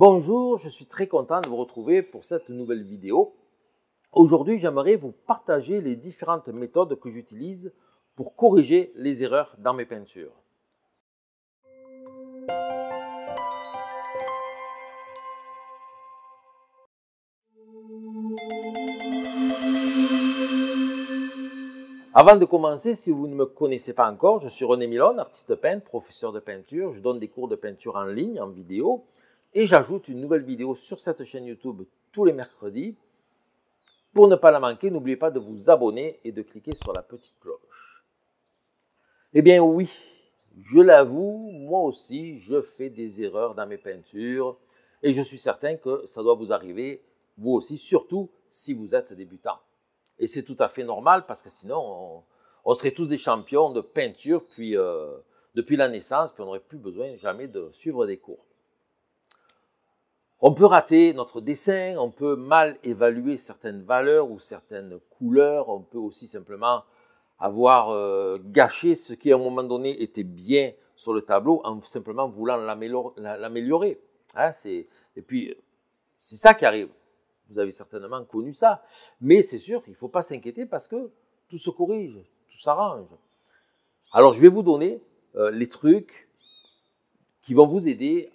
Bonjour, je suis très content de vous retrouver pour cette nouvelle vidéo. Aujourd'hui, j'aimerais vous partager les différentes méthodes que j'utilise pour corriger les erreurs dans mes peintures. Avant de commencer, si vous ne me connaissez pas encore, je suis René Milon, artiste peintre, professeur de peinture. Je donne des cours de peinture en ligne, en vidéo. Et j'ajoute une nouvelle vidéo sur cette chaîne YouTube tous les mercredis. Pour ne pas la manquer, n'oubliez pas de vous abonner et de cliquer sur la petite cloche. Eh bien oui, je l'avoue, moi aussi, je fais des erreurs dans mes peintures et je suis certain que ça doit vous arriver, vous aussi, surtout si vous êtes débutant. Et c'est tout à fait normal parce que sinon, on, serait tous des champions de peinture puis, euh, depuis la naissance, puis on n'aurait plus besoin jamais de suivre des cours. On peut rater notre dessin, on peut mal évaluer certaines valeurs ou certaines couleurs, on peut aussi simplement avoir euh, gâché ce qui à un moment donné était bien sur le tableau en simplement voulant l'améliorer. Hein, et puis, c'est ça qui arrive. Vous avez certainement connu ça. Mais c'est sûr, il ne faut pas s'inquiéter parce que tout se corrige, tout s'arrange. Alors, je vais vous donner euh, les trucs qui vont vous aider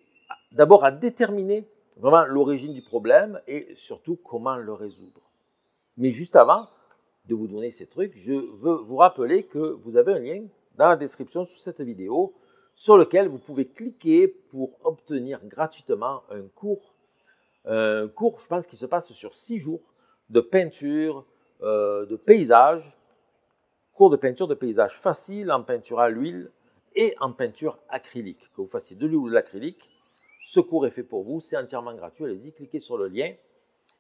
d'abord à déterminer vraiment l'origine du problème et surtout comment le résoudre. Mais juste avant de vous donner ces trucs, je veux vous rappeler que vous avez un lien dans la description sous cette vidéo sur lequel vous pouvez cliquer pour obtenir gratuitement un cours. Un cours, je pense, qui se passe sur six jours de peinture, euh, de paysage, cours de peinture de paysage facile en peinture à l'huile et en peinture acrylique. Que vous fassiez de l'huile ou de l'acrylique, ce cours est fait pour vous, c'est entièrement gratuit. Allez-y, cliquez sur le lien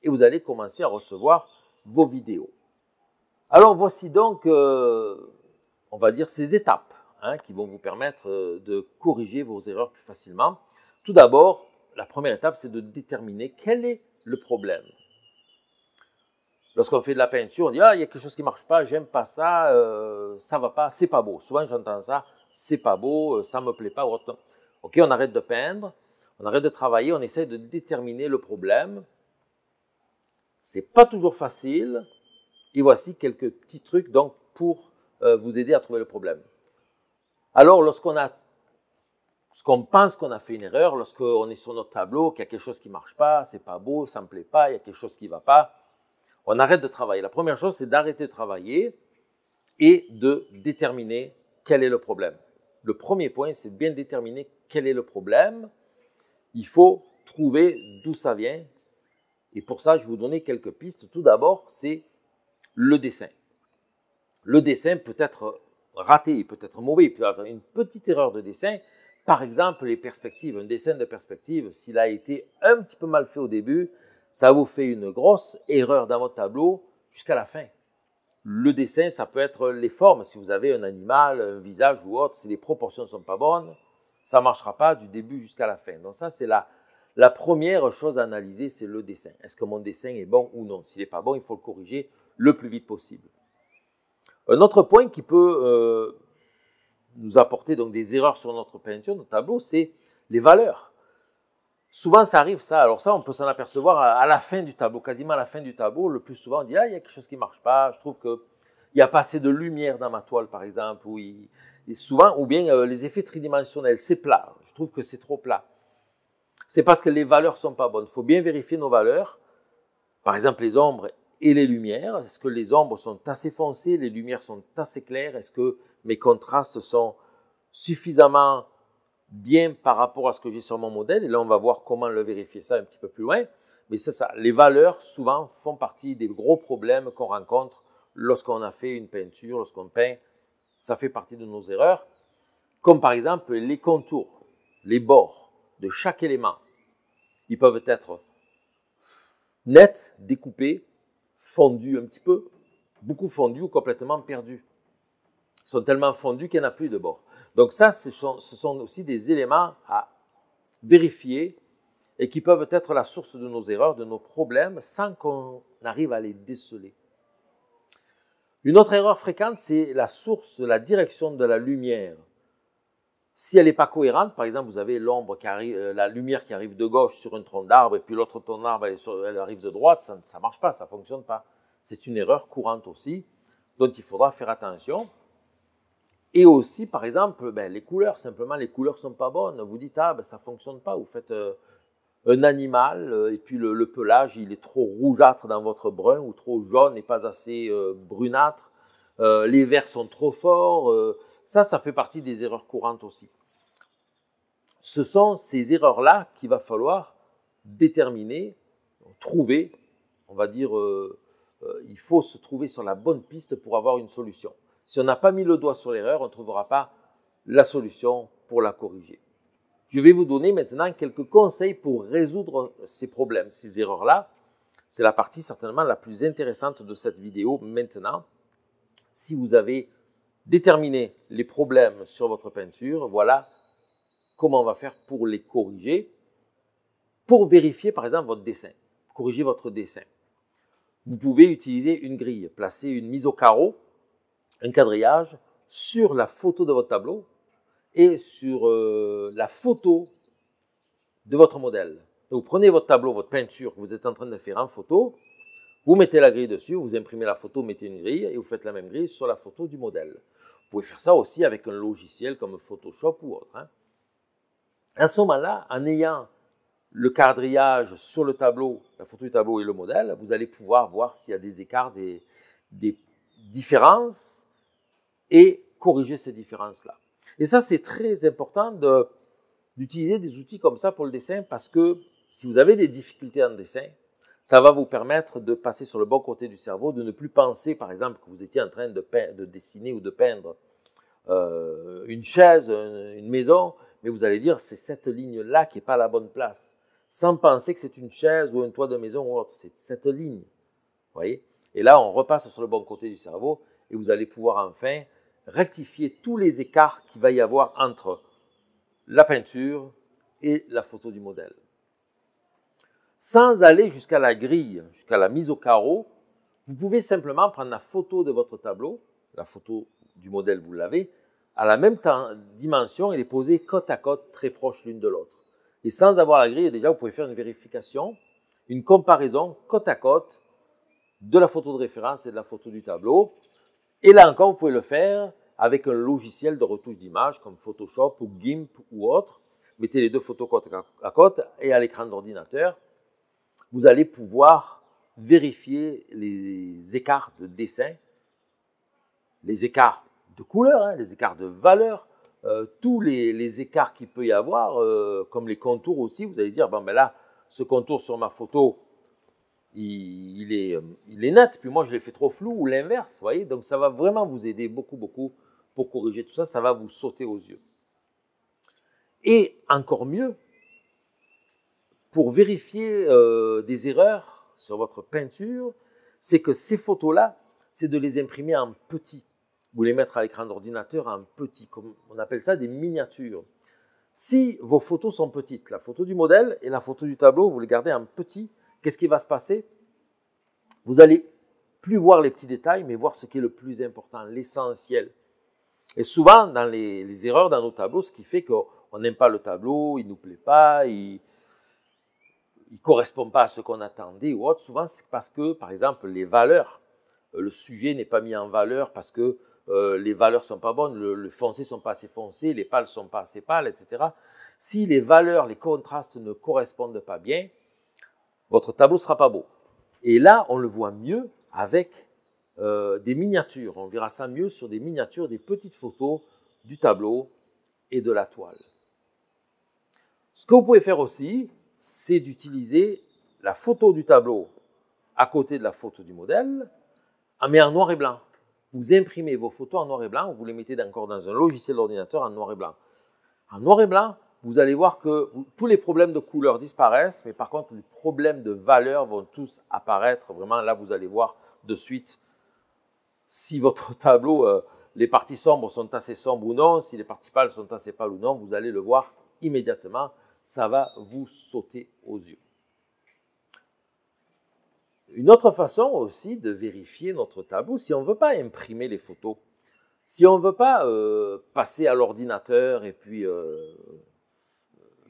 et vous allez commencer à recevoir vos vidéos. Alors voici donc, euh, on va dire, ces étapes hein, qui vont vous permettre euh, de corriger vos erreurs plus facilement. Tout d'abord, la première étape, c'est de déterminer quel est le problème. Lorsqu'on fait de la peinture, on dit ah il y a quelque chose qui marche pas, j'aime pas ça, ça euh, ça va pas, c'est pas beau. Souvent j'entends ça, c'est pas beau, ça ne me plaît pas. Ok, on arrête de peindre, on arrête de travailler, on essaie de déterminer le problème. Ce n'est pas toujours facile. Et voici quelques petits trucs donc pour euh, vous aider à trouver le problème. Alors, lorsqu'on a qu'on pense qu'on a fait une erreur, lorsqu'on est sur notre tableau, qu'il y a quelque chose qui ne marche pas, c'est pas beau, ça me plaît pas, il y a quelque chose qui va pas, on arrête de travailler. La première chose, c'est d'arrêter de travailler et de déterminer quel est le problème. Le premier point, c'est de bien déterminer quel est le problème il faut trouver d'où ça vient. Et pour ça, je vais vous donner quelques pistes. Tout d'abord, c'est le dessin. Le dessin peut être raté, il peut être mauvais, il peut avoir une petite erreur de dessin. Par exemple, les perspectives, un dessin de perspective, s'il a été un petit peu mal fait au début, ça vous fait une grosse erreur dans votre tableau jusqu'à la fin. Le dessin, ça peut être les formes, si vous avez un animal, un visage ou autre, si les proportions ne sont pas bonnes, ça ne marchera pas du début jusqu'à la fin. Donc ça, c'est la, la première chose à analyser, c'est le dessin. Est-ce que mon dessin est bon ou non S'il n'est pas bon, il faut le corriger le plus vite possible. Un autre point qui peut euh, nous apporter donc des erreurs sur notre peinture, notre tableau, c'est les valeurs. Souvent, ça arrive, ça. Alors ça, on peut s'en apercevoir à, à la fin du tableau, quasiment à la fin du tableau. Le plus souvent, on dit, ah, il y a quelque chose qui ne marche pas, je trouve que il n'y a pas assez de lumière dans ma toile, par exemple, ou, souvent, ou bien euh, les effets tridimensionnels, c'est plat. Je trouve que c'est trop plat. C'est parce que les valeurs sont pas bonnes. Il faut bien vérifier nos valeurs. Par exemple, les ombres et les lumières. Est-ce que les ombres sont assez foncées, les lumières sont assez claires Est-ce que mes contrastes sont suffisamment bien par rapport à ce que j'ai sur mon modèle Et là, on va voir comment le vérifier ça un petit peu plus loin. Mais c'est ça, les valeurs souvent font partie des gros problèmes qu'on rencontre lorsqu'on a fait une peinture, lorsqu'on peint, ça fait partie de nos erreurs, comme par exemple les contours, les bords de chaque élément. Ils peuvent être nets, découpés, fondus un petit peu, beaucoup fondus ou complètement perdus. Ils sont tellement fondus qu'il n'y en a plus de bord. Donc ça, ce ce sont aussi des éléments à vérifier et qui peuvent être la source de nos erreurs, de nos problèmes, sans qu'on arrive à les déceler. Une autre erreur fréquente, c'est la source, la direction de la lumière. Si elle n'est pas cohérente, par exemple, vous avez l'ombre euh, la lumière qui arrive de gauche sur un tronc d'arbre et puis l'autre tronc d'arbre elle, arrive de droite, ça ne marche pas, ça ne fonctionne pas. C'est une erreur courante aussi, dont il faudra faire attention. Et aussi, par exemple, ben, les couleurs, simplement les couleurs ne sont pas bonnes. Vous dites, ah, ben, ça ne fonctionne pas, vous faites. Euh, un animal, euh, et puis le, pelage, il est trop rougeâtre dans votre brun, ou trop jaune et pas assez euh, brunâtre, euh, les verts sont trop forts, ça, ça fait partie des erreurs courantes aussi. Ce sont ces erreurs-là qu'il va falloir déterminer, trouver, on va dire, il faut se trouver sur la bonne piste pour avoir une solution. Si on n'a pas mis le doigt sur l'erreur, on ne trouvera pas la solution pour la corriger. Je vais vous donner maintenant quelques conseils pour résoudre ces problèmes, ces erreurs-là. C'est la partie certainement la plus intéressante de cette vidéo maintenant. Si vous avez déterminé les problèmes sur votre peinture, voilà comment on va faire pour les corriger, pour vérifier par exemple votre dessin, corriger votre dessin. Vous pouvez utiliser une grille, placer une mise au carreau, un quadrillage sur la photo de votre tableau et sur euh, la photo de votre modèle. vous prenez votre tableau, votre peinture que vous êtes en train de faire en photo, vous mettez la grille dessus, vous imprimez la photo, mettez une grille et vous faites la même grille sur la photo du modèle. Vous pouvez faire ça aussi avec un logiciel comme Photoshop ou autre. Hein. À ce moment-là, en ayant le quadrillage sur le tableau, la photo du tableau et le modèle, vous allez pouvoir voir s'il y a des écarts, des, des différences et corriger ces différences-là. Et ça, c'est très important d'utiliser des outils comme ça pour le dessin parce que si vous avez des difficultés en dessin, ça va vous permettre de passer sur le bon côté du cerveau, de ne plus penser, par exemple, que vous étiez en train de, dessiner ou de peindre euh, une chaise, une maison, mais vous allez dire, c'est cette ligne-là qui n'est pas à la bonne place, sans penser que c'est une chaise ou un toit de maison ou autre, c'est cette ligne. voyez Et là, on repasse sur le bon côté du cerveau et vous allez pouvoir enfin rectifier tous les écarts qu'il va y avoir entre la peinture et la photo du modèle. Sans aller jusqu'à la grille, jusqu'à la mise au carreau, vous pouvez simplement prendre la photo de votre tableau, la photo du modèle vous l'avez, à la même dimension et les poser côte à côte, très proches l'une de l'autre. Et sans avoir la grille, déjà, vous pouvez faire une vérification, une comparaison côte à côte de la photo de référence et de la photo du tableau et là encore, vous pouvez le faire avec un logiciel de retouche d'image comme Photoshop ou GIMP ou autre. Mettez les deux photos côte à côte et à l'écran d'ordinateur, vous allez pouvoir vérifier les écarts de dessin, les écarts de couleur, hein, les écarts de valeur, euh, tous les, écarts qu'il peut y avoir, euh, comme les contours aussi. Vous allez dire, bon, ben là, ce contour sur ma photo, il, est, euh, il est net. Puis moi, je l'ai fait trop flou ou l'inverse, vous voyez. Donc ça va vraiment vous aider beaucoup, beaucoup pour corriger tout ça. Ça va vous sauter aux yeux. Et encore mieux, pour vérifier euh, des erreurs sur votre peinture, c'est que ces photos-là, c'est de les imprimer en petit. Vous les mettre à l'écran d'ordinateur en petit, comme on appelle ça des miniatures. Si vos photos sont petites, la photo du modèle et la photo du tableau, vous les gardez en petit qu'est-ce qui va se passer Vous allez plus voir les petits détails, mais voir ce qui est le plus important, l'essentiel. Et souvent, dans les, erreurs dans nos tableaux, ce qui fait qu'on n'aime pas le tableau, il ne nous plaît pas, il ne correspond pas à ce qu'on attendait ou autre, souvent c'est parce que, par exemple, les valeurs, euh, le sujet n'est pas mis en valeur parce que euh, les valeurs sont pas bonnes, le, le foncé sont pas assez foncés, les pâles sont pas assez pâles, etc. Si les valeurs, les contrastes ne correspondent pas bien, votre tableau sera pas beau. Et là, on le voit mieux avec euh, des miniatures. On verra ça mieux sur des miniatures, des petites photos du tableau et de la toile. Ce que vous pouvez faire aussi, c'est d'utiliser la photo du tableau à côté de la photo du modèle, mais en noir et blanc. Vous imprimez vos photos en noir et blanc, vous les mettez encore dans un logiciel d'ordinateur en noir et blanc. En noir et blanc, vous allez voir que tous les problèmes de couleur disparaissent, mais par contre, les problèmes de valeur vont tous apparaître. Vraiment, là, vous allez voir de suite si votre tableau, euh, les parties sombres sont assez sombres ou non, si les parties pâles sont assez pâles ou non, vous allez le voir immédiatement. Ça va vous sauter aux yeux. Une autre façon aussi de vérifier notre tableau, si on ne veut pas imprimer les photos, si on ne veut pas euh, passer à l'ordinateur et puis euh,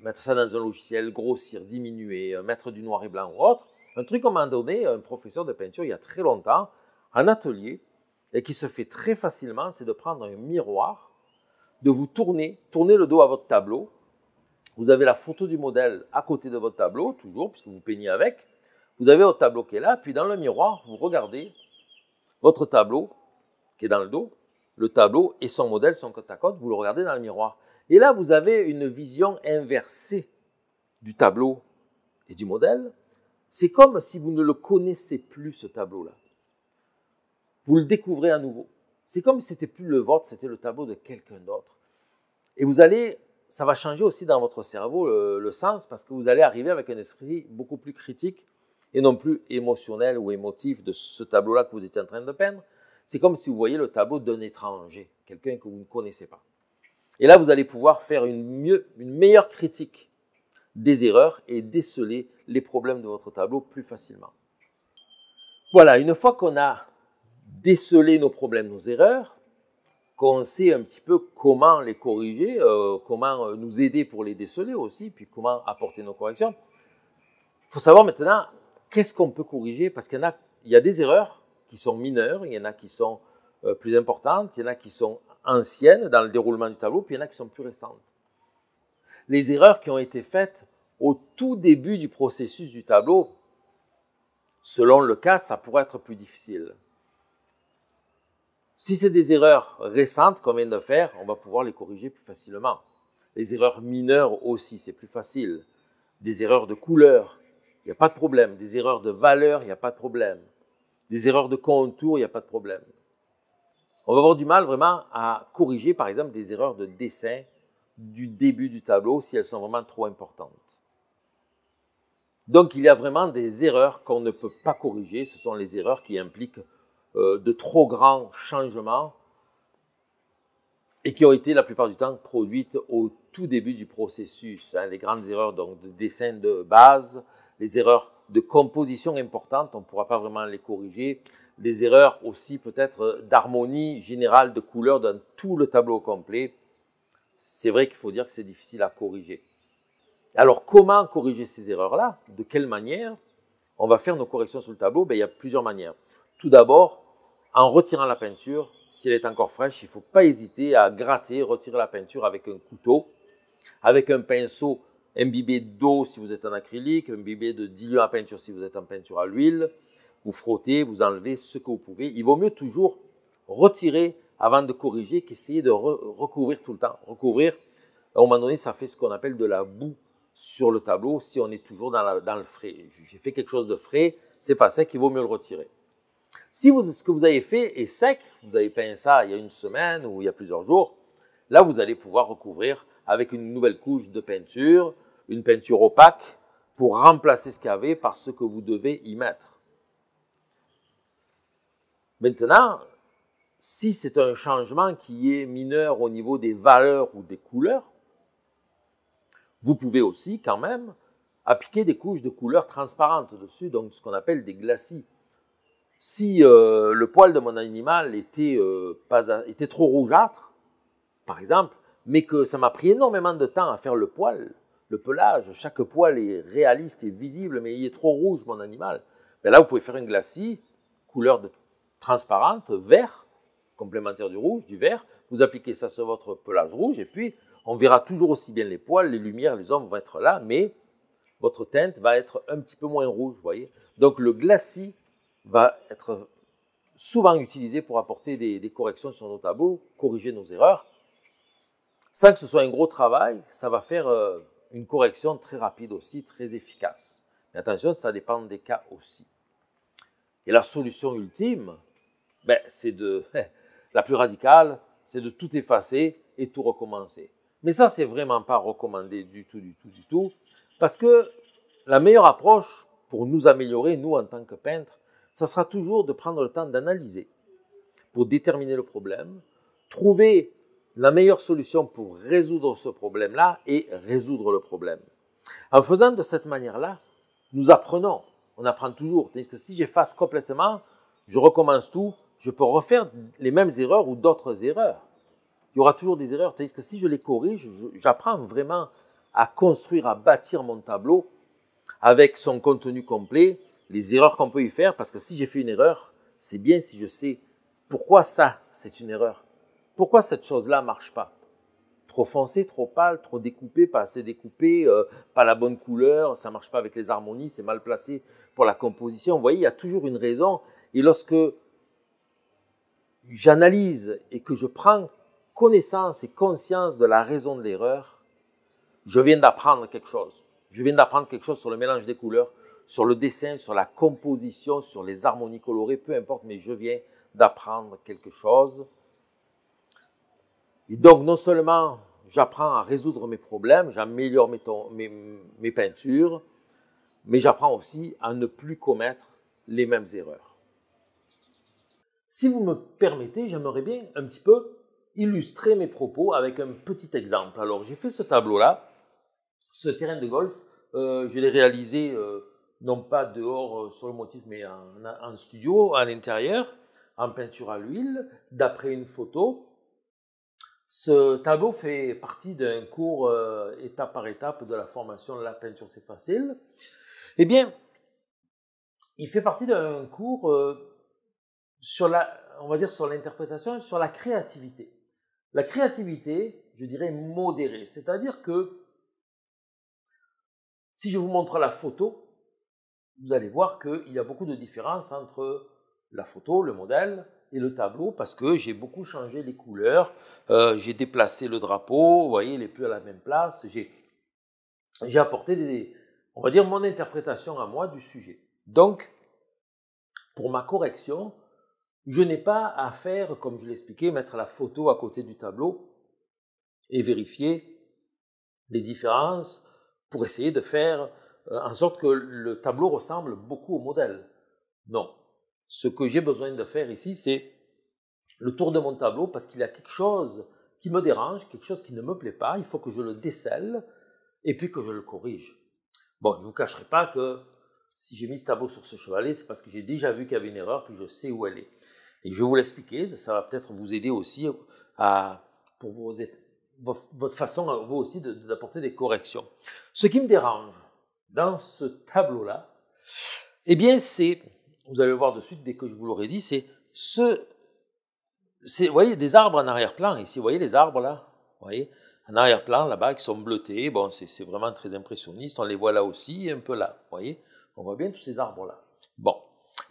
mettre ça dans un logiciel, grossir, diminuer, euh, mettre du noir et blanc ou autre. Un truc qu'on m'a donné, un professeur de peinture, il y a très longtemps, un atelier, et qui se fait très facilement, c'est de prendre un miroir, de vous tourner, tourner le dos à votre tableau. Vous avez la photo du modèle à côté de votre tableau, toujours, puisque vous peignez avec. Vous avez votre tableau qui est là, puis dans le miroir, vous regardez votre tableau qui est dans le dos, le tableau et son modèle sont côte à côte, vous le regardez dans le miroir. Et là, vous avez une vision inversée du tableau et du modèle. C'est comme si vous ne le connaissez plus, ce tableau-là. Vous le découvrez à nouveau. C'est comme si ce n'était plus le vôtre, c'était le tableau de quelqu'un d'autre. Et vous allez, ça va changer aussi dans votre cerveau le, sens, parce que vous allez arriver avec un esprit beaucoup plus critique et non plus émotionnel ou émotif de ce tableau-là que vous étiez en train de peindre. C'est comme si vous voyez le tableau d'un étranger, quelqu'un que vous ne connaissez pas. Et là, vous allez pouvoir faire une, meilleure critique des erreurs et déceler les problèmes de votre tableau plus facilement. Voilà, une fois qu'on a décelé nos problèmes, nos erreurs, qu'on sait un petit peu comment les corriger, euh, comment euh, nous aider pour les déceler aussi, puis comment apporter nos corrections, il faut savoir maintenant qu'est-ce qu'on peut corriger, parce qu'il y, a des erreurs qui sont mineures, il y en a qui sont euh, plus importantes, il y en a qui sont anciennes dans le déroulement du tableau, puis il y en a qui sont plus récentes. Les erreurs qui ont été faites au tout début du processus du tableau, selon le cas, ça pourrait être plus difficile. Si c'est des erreurs récentes qu'on vient de faire, on va pouvoir les corriger plus facilement. Les erreurs mineures aussi, c'est plus facile. Des erreurs de couleur, il n'y a pas de problème. Des erreurs de valeur, il n'y a pas de problème. Des erreurs de contour, il n'y a pas de problème. On va avoir du mal vraiment à corriger, par exemple, des erreurs de dessin du début du tableau si elles sont vraiment trop importantes. Donc il y a vraiment des erreurs qu'on ne peut pas corriger. Ce sont les erreurs qui impliquent euh, de trop grands changements et qui ont été la plupart du temps produites au tout début du processus. Hein. Les grandes erreurs donc, de dessin de base, les erreurs de composition importantes, on ne pourra pas vraiment les corriger des erreurs aussi peut-être d'harmonie générale, de couleur dans tout le tableau complet. C'est vrai qu'il faut dire que c'est difficile à corriger. Alors comment corriger ces erreurs-là De quelle manière on va faire nos corrections sur le tableau ben, Il y a plusieurs manières. Tout d'abord, en retirant la peinture, si elle est encore fraîche, il ne faut pas hésiter à gratter, retirer la peinture avec un couteau, avec un pinceau imbibé d'eau si vous êtes en acrylique, imbibé de diluant à peinture si vous êtes en peinture à l'huile, vous frottez, vous enlevez ce que vous pouvez. Il vaut mieux toujours retirer avant de corriger qu'essayer de recouvrir tout le temps. Recouvrir, à un moment donné, ça fait ce qu'on appelle de la boue sur le tableau si on est toujours dans, le frais. J'ai fait quelque chose de frais, c'est pas sec, il vaut mieux le retirer. Si ce que vous avez fait est sec, vous avez peint ça il y a une semaine ou il y a plusieurs jours, là vous allez pouvoir recouvrir avec une nouvelle couche de peinture, une peinture opaque, pour remplacer ce qu'il y avait par ce que vous devez y mettre. Maintenant, si c'est un changement qui est mineur au niveau des valeurs ou des couleurs, vous pouvez aussi quand même appliquer des couches de couleurs transparentes dessus, donc ce qu'on appelle des glacis. Si euh, le poil de mon animal était, euh, pas était trop rougeâtre, par exemple, mais que ça m'a pris énormément de temps à faire le poil, le pelage, chaque poil est réaliste et visible, mais il est trop rouge, mon animal. Ben là, vous pouvez faire un glacis, couleur de transparente, vert, complémentaire du rouge, du vert. Vous appliquez ça sur votre pelage rouge et puis on verra toujours aussi bien les poils, les lumières, les ombres vont être là, mais votre teinte va être un petit peu moins rouge, vous voyez. Donc le glacis va être souvent utilisé pour apporter des, corrections sur nos tableaux, corriger nos erreurs. Sans que ce soit un gros travail, ça va faire euh, une correction très rapide aussi, très efficace. Mais attention, ça dépend des cas aussi. Et la solution ultime, ben, c'est de hein, la plus radicale, c'est de tout effacer et tout recommencer. Mais ça, c'est vraiment pas recommandé du tout, du tout, du tout, parce que la meilleure approche pour nous améliorer, nous en tant que peintres, ça sera toujours de prendre le temps d'analyser pour déterminer le problème, trouver la meilleure solution pour résoudre ce problème-là et résoudre le problème. En faisant de cette manière-là, nous apprenons. On apprend toujours. Tandis que si j'efface complètement, je recommence tout, je peux refaire les mêmes erreurs ou d'autres erreurs. Il y aura toujours des erreurs. cest à que si je les corrige, j'apprends vraiment à construire, à bâtir mon tableau avec son contenu complet, les erreurs qu'on peut y faire, parce que si j'ai fait une erreur, c'est bien si je sais pourquoi ça, c'est une erreur. Pourquoi cette chose-là marche pas Trop foncé, trop pâle, trop découpé, pas assez découpé, euh, pas la bonne couleur, ça marche pas avec les harmonies, c'est mal placé pour la composition. Vous voyez, il y a toujours une raison. Et lorsque j'analyse et que je prends connaissance et conscience de la raison de l'erreur, je viens d'apprendre quelque chose. Je viens d'apprendre quelque chose sur le mélange des couleurs, sur le dessin, sur la composition, sur les harmonies colorées, peu importe, mais je viens d'apprendre quelque chose. Et donc, non seulement j'apprends à résoudre mes problèmes, j'améliore mes, peintures, mais j'apprends aussi à ne plus commettre les mêmes erreurs. Si vous me permettez, j'aimerais bien un petit peu illustrer mes propos avec un petit exemple. Alors, j'ai fait ce tableau-là, ce terrain de golf, euh, je l'ai réalisé euh, non pas dehors euh, sur le motif, mais en, studio, à l'intérieur, en peinture à l'huile, d'après une photo. Ce tableau fait partie d'un cours étape par étape de la formation La peinture, c'est facile. Eh bien, il fait partie d'un cours sur la, on va dire sur l'interprétation, sur la créativité. La créativité, je dirais modérée, c'est-à-dire que si je vous montre la photo, vous allez voir qu'il y a beaucoup de différences entre la photo, le modèle et le tableau, parce que j'ai beaucoup changé les couleurs, euh, j'ai déplacé le drapeau, vous voyez, il n'est plus à la même place, j'ai apporté des, on va dire, mon interprétation à moi du sujet. Donc, pour ma correction, je n'ai pas à faire, comme je l'expliquais, mettre la photo à côté du tableau et vérifier les différences pour essayer de faire euh, en sorte que le tableau ressemble beaucoup au modèle. Non. Ce que j'ai besoin de faire ici, c'est le tour de mon tableau parce qu'il y a quelque chose qui me dérange, quelque chose qui ne me plaît pas. Il faut que je le décèle et puis que je le corrige. Bon, je ne vous cacherai pas que si j'ai mis ce tableau sur ce chevalet, c'est parce que j'ai déjà vu qu'il y avait une erreur, puis je sais où elle est. Et je vais vous l'expliquer, ça va peut-être vous aider aussi à, pour votre façon, vous aussi, d'apporter des corrections. Ce qui me dérange dans ce tableau-là, eh bien, c'est, vous allez voir de suite dès que je vous l'aurai dit, c'est ce, vous voyez, des arbres en arrière-plan ici, vous voyez les arbres là, vous voyez, en arrière-plan là-bas, qui sont bleutés, bon, c'est vraiment très impressionniste, on les voit là aussi, un peu là, vous voyez, on voit bien tous ces arbres là. Bon,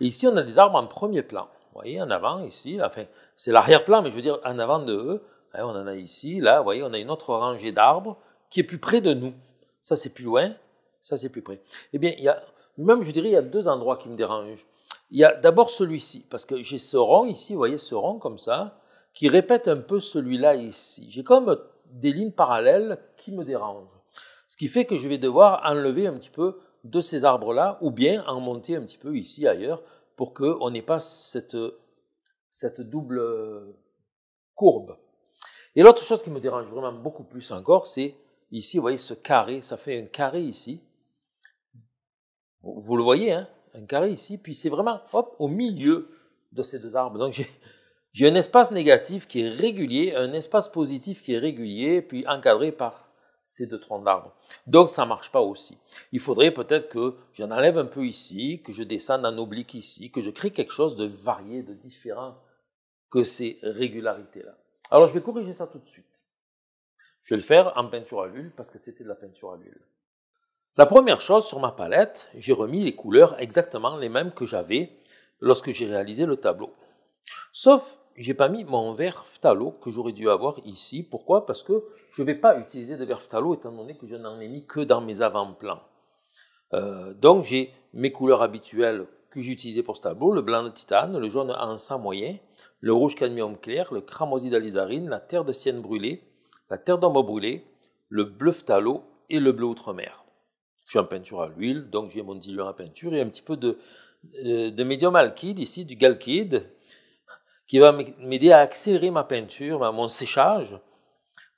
ici on a des arbres en premier plan. Vous voyez, en avant, ici, enfin, c'est l'arrière-plan, mais je veux dire, en avant de eux, hein, on en a ici, là, vous voyez, on a une autre rangée d'arbres qui est plus près de nous. Ça, c'est plus loin, ça, c'est plus près. Eh bien, il y a, même, je dirais, il y a deux endroits qui me dérangent. Il y a d'abord celui-ci, parce que j'ai ce rond ici, vous voyez, ce rond comme ça, qui répète un peu celui-là ici. J'ai comme des lignes parallèles qui me dérangent. Ce qui fait que je vais devoir enlever un petit peu de ces arbres-là, ou bien en monter un petit peu ici, ailleurs, pour qu'on n'ait pas cette, cette double courbe. Et l'autre chose qui me dérange vraiment beaucoup plus encore, c'est ici, vous voyez ce carré, ça fait un carré ici. Vous le voyez, hein, un carré ici, puis c'est vraiment hop, au milieu de ces deux arbres. Donc j'ai un espace négatif qui est régulier, un espace positif qui est régulier, puis encadré par ces deux troncs d'arbre. Donc ça ne marche pas aussi. Il faudrait peut-être que j'en enlève un peu ici, que je descende en oblique ici, que je crée quelque chose de varié, de différent que ces régularités-là. Alors je vais corriger ça tout de suite. Je vais le faire en peinture à l'huile parce que c'était de la peinture à l'huile. La première chose sur ma palette, j'ai remis les couleurs exactement les mêmes que j'avais lorsque j'ai réalisé le tableau. Sauf j'ai pas mis mon verre phtalo que j'aurais dû avoir ici. Pourquoi Parce que je ne vais pas utiliser de verre phtalo étant donné que je n'en ai mis que dans mes avant-plans. Euh, donc j'ai mes couleurs habituelles que j'ai j'utilisais pour ce tableau, le blanc de titane, le jaune en sang moyen, le rouge cadmium clair, le cramoisi d'alizarine, la terre de sienne brûlée, la terre d'ombre brûlée, le bleu phtalo et le bleu outre-mer. Je suis en peinture à l'huile, donc j'ai mon diluant à peinture et un petit peu de, euh, de médium alkyde ici, du galkyde, qui va m'aider à accélérer ma peinture, mon séchage.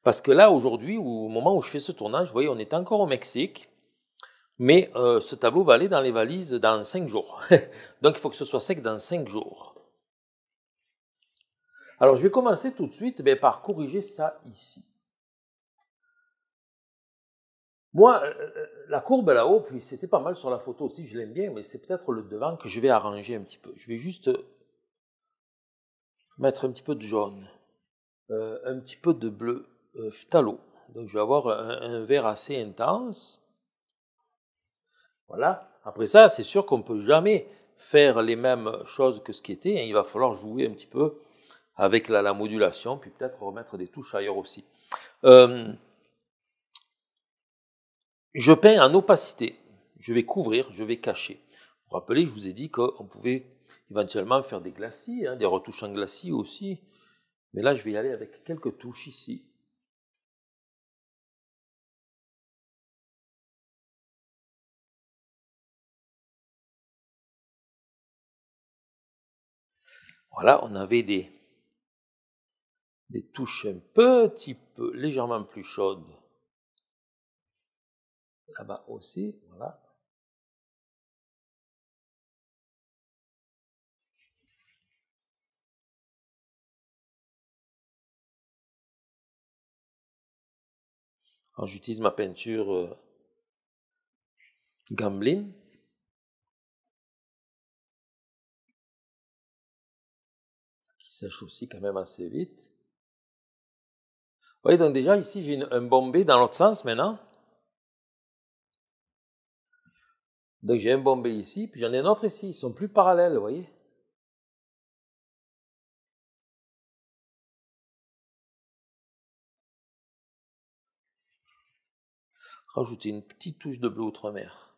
Parce que là, aujourd'hui, au moment où je fais ce tournage, vous voyez, on est encore au Mexique, mais euh, ce tableau va aller dans les valises dans 5 jours. Donc, il faut que ce soit sec dans 5 jours. Alors, je vais commencer tout de suite ben, par corriger ça ici. Moi, euh, euh, la courbe là-haut, puis c'était pas mal sur la photo aussi, je l'aime bien, mais c'est peut-être le devant que je vais arranger un petit peu. Je vais juste mettre un petit peu de jaune, euh, un petit peu de bleu phtalo. Euh, Donc je vais avoir un, vert assez intense. Voilà. Après ça, c'est sûr qu'on ne peut jamais faire les mêmes choses que ce qui était. Hein. Il va falloir jouer un petit peu avec la, modulation, puis peut-être remettre des touches ailleurs aussi. Euh, je peins en opacité. Je vais couvrir, je vais cacher. Vous vous rappelez, je vous ai dit qu'on pouvait éventuellement faire des glacis, hein, des retouches en glacis aussi. Mais là, je vais y aller avec quelques touches ici. Voilà, on avait des, des touches un petit peu légèrement plus chaudes. Là-bas aussi, voilà. j'utilise ma peinture gambling, euh, Gamblin. Qui aussi quand même assez vite. Vous voyez, donc déjà ici j'ai un bombé dans l'autre sens maintenant. Donc j'ai un bombé ici, puis j'en ai un autre ici. Ils sont plus parallèles, vous voyez. rajouter une petite touche de bleu outre-mer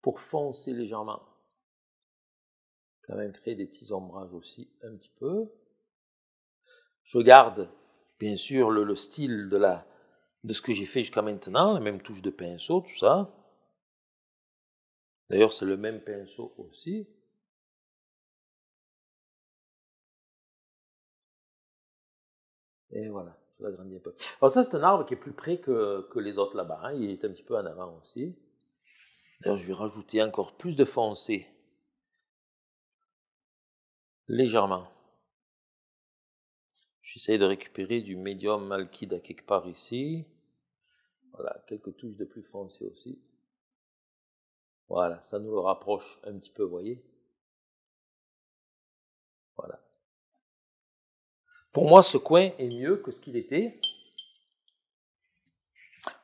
pour foncer légèrement. Quand même créer des petits ombrages aussi un petit peu. Je garde bien sûr le, style de, la, de ce que j'ai fait jusqu'à maintenant, la même touche de pinceau, tout ça. D'ailleurs, c'est le même pinceau aussi. Et voilà. Alors ça, c'est un arbre qui est plus près que, les autres là-bas. Hein. Il est un petit peu en avant aussi. D'ailleurs, je vais rajouter encore plus de foncé. Légèrement. J'essaye de récupérer du médium alkyde à quelque part ici. Voilà, quelques touches de plus foncé aussi. Voilà, ça nous le rapproche un petit peu, vous voyez. Voilà. Pour moi, ce coin est mieux que ce qu'il était.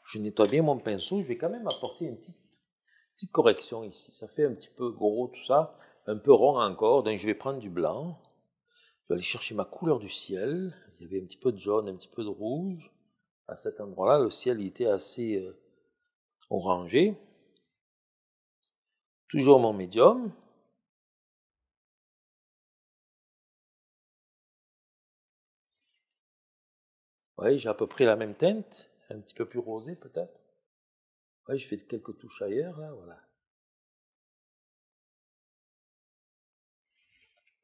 Je nettoie bien mon pinceau. Je vais quand même apporter une petite, correction ici. Ça fait un petit peu gros tout ça, un peu rond encore. Donc je vais prendre du blanc. Je vais aller chercher ma couleur du ciel. Il y avait un petit peu de jaune, un petit peu de rouge. À cet endroit-là, le ciel était assez euh, orangé. Toujours mon médium. voyez, j'ai à peu près la même teinte, un petit peu plus rosée peut-être. voyez, je fais quelques touches ailleurs, là, voilà.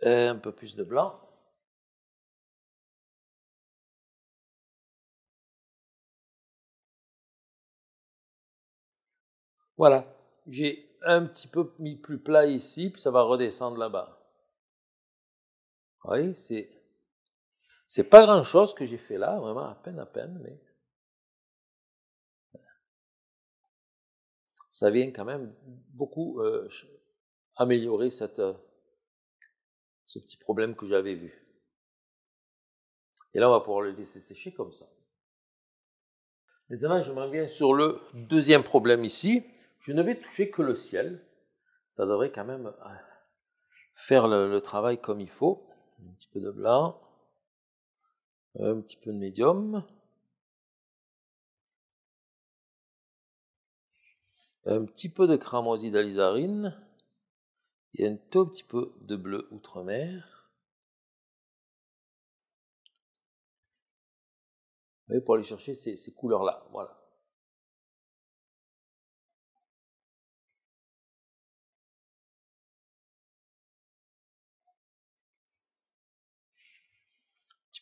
Euh, un peu plus de blanc. Voilà, j'ai un petit peu mis plus plat ici, puis ça va redescendre là-bas. Vous voyez, c'est c'est pas grand chose que j'ai fait là, vraiment à peine, à peine, mais ça vient quand même beaucoup euh, améliorer cette, euh, ce petit problème que j'avais vu. Et là, on va pouvoir le laisser sécher comme ça. Maintenant, je m'en viens sur le deuxième problème ici. Je ne vais toucher que le ciel. Ça devrait quand même euh, faire le travail comme il faut. Un petit peu de blanc un petit peu de médium, un petit peu de cramoisi d'alizarine et un tout petit peu de bleu outre-mer. Vous voyez, pour aller chercher ces couleurs-là, voilà.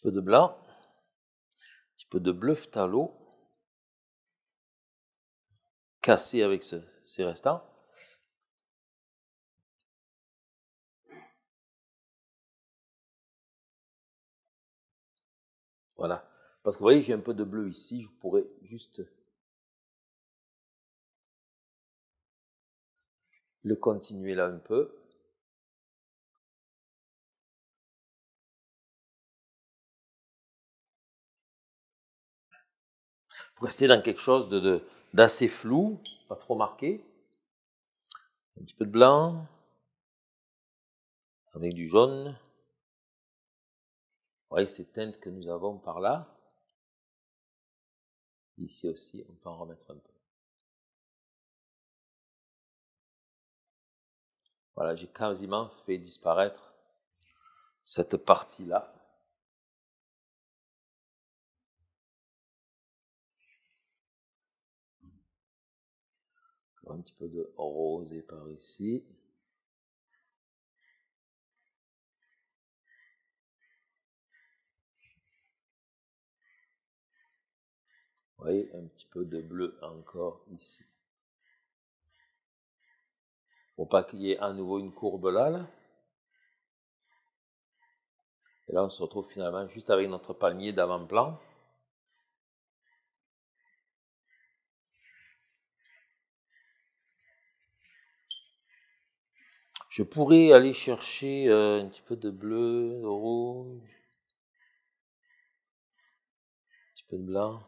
peu de blanc, un petit peu de bleu phtalo, cassé avec ce, ces restants. Voilà. Parce que vous voyez, j'ai un peu de bleu ici, je pourrais juste le continuer là un peu. pour rester dans quelque chose de, d'assez flou, pas trop marqué. Un petit peu de blanc, avec du jaune. Vous voyez ces teintes que nous avons par là. Ici aussi, on peut en remettre un peu. Voilà, j'ai quasiment fait disparaître cette partie-là. un petit peu de rosé par ici. Vous voyez, un petit peu de bleu encore ici. Pour pas qu'il y ait à nouveau une courbe là, là. Et là, on se retrouve finalement juste avec notre palmier d'avant-plan. Je pourrais aller chercher euh, un petit peu de bleu, de rouge, un petit peu de blanc,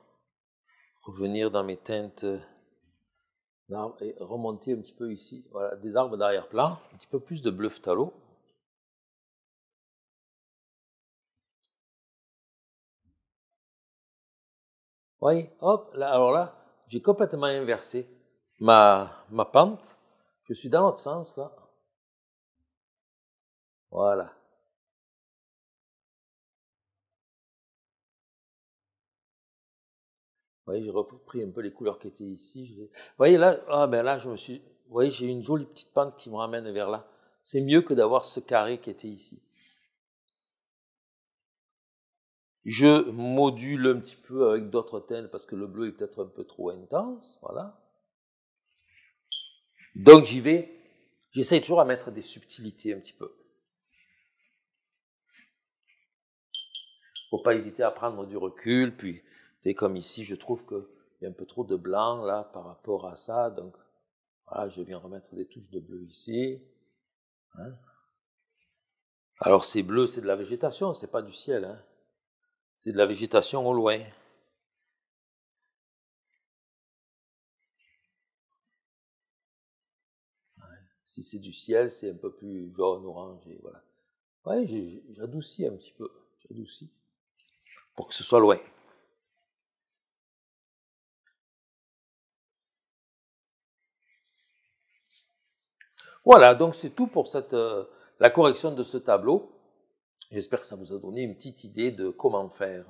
revenir dans mes teintes et remonter un petit peu ici. Voilà, des arbres d'arrière-plan, un petit peu plus de bleu phtalo. voyez, hop, alors là, j'ai complètement inversé ma, ma pente. Je suis dans l'autre sens, là. Voilà. Vous voyez, j'ai repris un peu les couleurs qui étaient ici. Vous voyez, là, ah ben là, je me suis. voyez, j'ai une jolie petite pente qui me ramène vers là. C'est mieux que d'avoir ce carré qui était ici. Je module un petit peu avec d'autres teintes parce que le bleu est peut-être un peu trop intense. Voilà. Donc j'y vais. J'essaie toujours à mettre des subtilités un petit peu. faut pas hésiter à prendre du recul. Puis, tu comme ici, je trouve qu'il y a un peu trop de blanc là par rapport à ça. Donc, voilà, je viens remettre des touches de bleu ici. Hein. Alors, ces bleus, c'est de la végétation, c'est pas du ciel. Hein. C'est de la végétation au loin. Si c'est du ciel, c'est un peu plus jaune, orange, et voilà. Ouais, j'adoucis un petit peu, j'adoucis que ce soit loin. Voilà, donc c'est tout pour cette, euh, la correction de ce tableau. J'espère que ça vous a donné une petite idée de comment faire.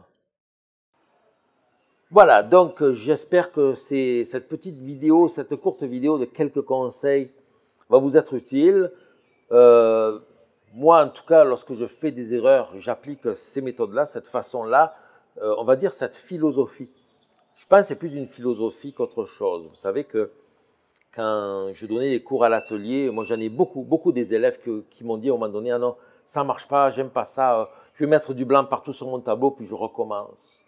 Voilà, donc euh, j'espère que cette petite vidéo, cette courte vidéo de quelques conseils va vous être utile. Euh, moi, en tout cas, lorsque je fais des erreurs, j'applique ces méthodes-là, cette façon-là euh, on va dire, cette philosophie. Je pense que c'est plus une philosophie qu'autre chose. Vous savez que quand je donnais des cours à l'atelier, moi j'en ai beaucoup, beaucoup des élèves qui m'ont dit à un moment donné, ah non, ça ne marche pas, j'aime pas ça, euh, je vais mettre du blanc partout sur mon tableau, puis je recommence.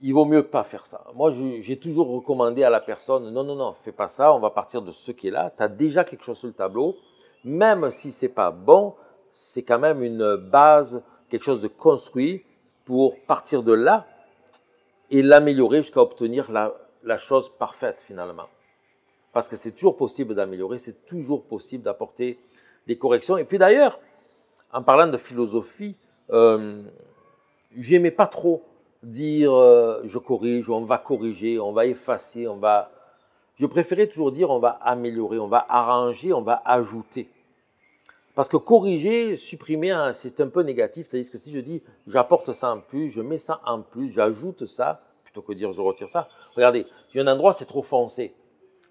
Il vaut mieux pas faire ça. Moi, j'ai toujours recommandé à la personne, non, non, non, fais pas ça, on va partir de ce qui est là, tu as déjà quelque chose sur le tableau, même si c'est pas bon, c'est quand même une base, quelque chose de construit, pour partir de là et l'améliorer jusqu'à obtenir la, chose parfaite finalement. Parce que c'est toujours possible d'améliorer, c'est toujours possible d'apporter des corrections. Et puis d'ailleurs, en parlant de philosophie, euh, j'aimais pas trop dire euh, je corrige, on va corriger, on va effacer, on va. Je préférais toujours dire on va améliorer, on va arranger, on va ajouter. Parce que corriger, supprimer, hein, c'est un peu négatif. C'est-à-dire que si je dis j'apporte ça en plus, je mets ça en plus, j'ajoute ça, plutôt que dire je retire ça. Regardez, j'ai un endroit, c'est trop foncé.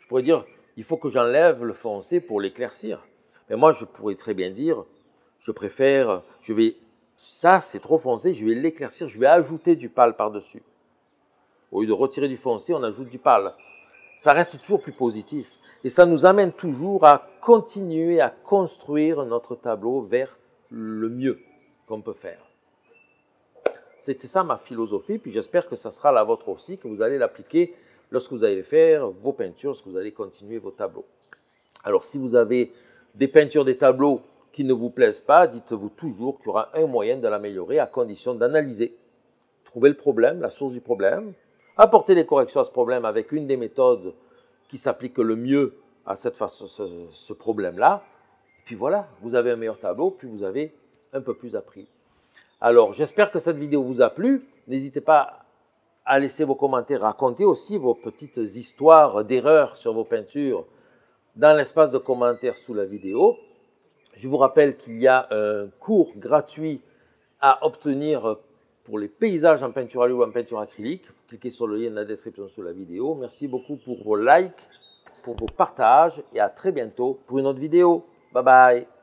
Je pourrais dire il faut que j'enlève le foncé pour l'éclaircir. Mais moi, je pourrais très bien dire je préfère, je vais, ça c'est trop foncé, je vais l'éclaircir, je vais ajouter du pâle par-dessus. Au lieu de retirer du foncé, on ajoute du pâle. Ça reste toujours plus positif. Et ça nous amène toujours à continuer à construire notre tableau vers le mieux qu'on peut faire. C'était ça ma philosophie, puis j'espère que ça sera la vôtre aussi, que vous allez l'appliquer lorsque vous allez faire vos peintures, lorsque vous allez continuer vos tableaux. Alors si vous avez des peintures, des tableaux qui ne vous plaisent pas, dites-vous toujours qu'il y aura un moyen de l'améliorer à condition d'analyser, trouver le problème, la source du problème, apporter des corrections à ce problème avec une des méthodes qui s'applique le mieux à cette façon, ce, problème-là. puis voilà, vous avez un meilleur tableau, puis vous avez un peu plus appris. Alors, j'espère que cette vidéo vous a plu. N'hésitez pas à laisser vos commentaires, raconter aussi vos petites histoires d'erreurs sur vos peintures dans l'espace de commentaires sous la vidéo. Je vous rappelle qu'il y a un cours gratuit à obtenir pour les paysages en peinture à l'eau ou en peinture acrylique. cliquez sur le lien dans la description sous la vidéo. Merci beaucoup pour vos likes, pour vos partages et à très bientôt pour une autre vidéo. Bye bye